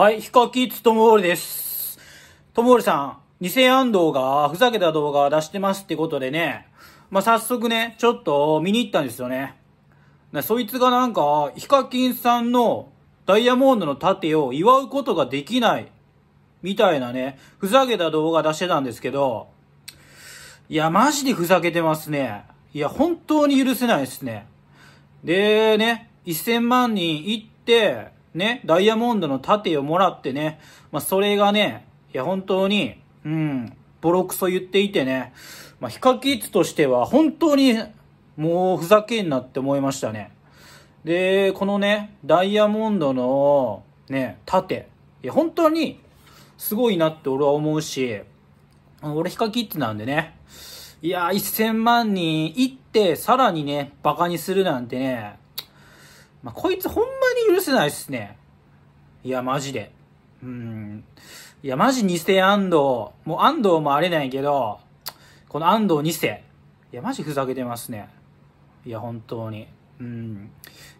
はい、ヒカキツトムオールです。トもオールさん、偽安藤がふざけた動画出してますってことでね、まあ、早速ね、ちょっと見に行ったんですよね。そいつがなんか、ヒカキンさんのダイヤモンドの盾を祝うことができない、みたいなね、ふざけた動画出してたんですけど、いや、マジでふざけてますね。いや、本当に許せないですね。でね、1000万人行って、ね、ダイヤモンドの盾をもらってね、まあ、それがね、いや、本当に、うん、ボロクソ言っていてね、まあ、ヒカキッズとしては本当にもうふざけんなって思いましたね。で、このね、ダイヤモンドのね、盾、いや、本当にすごいなって俺は思うし、俺ヒカキッズなんでね、いやー、1000万人行って、さらにね、馬鹿にするなんてね、まあ、こいつほんに許せないっすね。いや、マジで。うん。いや、マジ2世安藤。もう安藤もあれなんやけど、この安藤2世。いや、マジふざけてますね。いや、本当に。うん。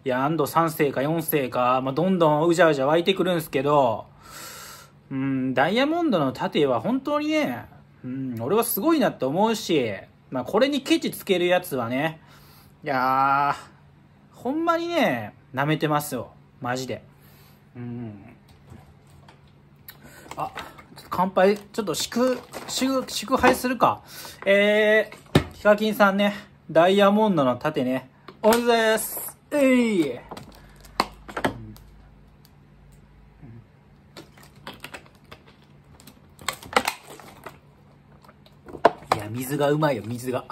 いや、安藤3世か4世か、まあ、どんどんうじゃうじゃ湧いてくるんすけど、うん、ダイヤモンドの盾は本当にね、うん、俺はすごいなって思うし、まあ、これにケチつけるやつはね、いやー、ほんまにね、舐めてますよ。マジで。うん。あ、ちょっと乾杯、ちょっと祝、祝、祝杯するか。えー、ヒカキンさんね、ダイヤモンドの盾ね、おめでです。えい、や水がうまいよ水が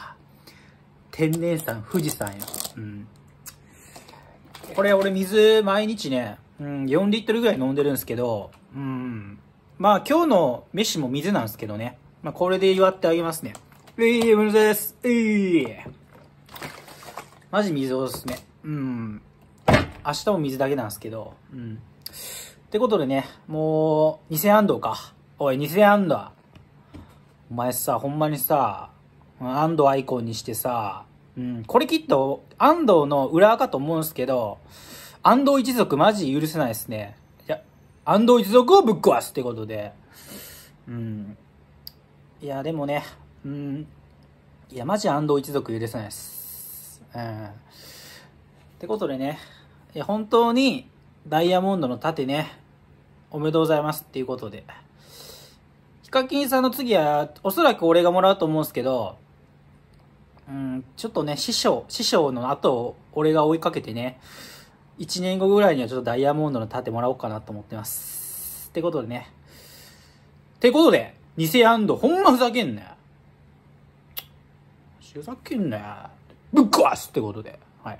天然山富士山ようんこれ俺水毎日ね、うん、4リットルぐらい飲んでるんですけど、うん。まあ今日の飯も水なんですけどね。まあこれで祝ってあげますね。えい、ー、水です。えい、ー。マジ水おすすめ。うん。明日も水だけなんですけど、うん。ってことでね、もう、2000安藤か。おい、2000安藤。お前さ、ほんまにさ、安藤アイコンにしてさ、うん、これきっと安藤の裏かと思うんですけど、安藤一族マジ許せないですね。いや、安藤一族をぶっ壊すってことで。うん。いや、でもね、うん。いや、マジ安藤一族許せないです。うん。ってことでね、いや、本当にダイヤモンドの盾ね、おめでとうございますっていうことで。ヒカキンさんの次は、おそらく俺がもらうと思うんですけど、うん、ちょっとね、師匠、師匠の後を俺が追いかけてね、1年後ぐらいにはちょっとダイヤモンドの盾もらおうかなと思ってます。ってことでね。ってことで、偽アンド、ほんまふざけんなよ。ふざけんなよ。ぶっ壊すってことで。はい。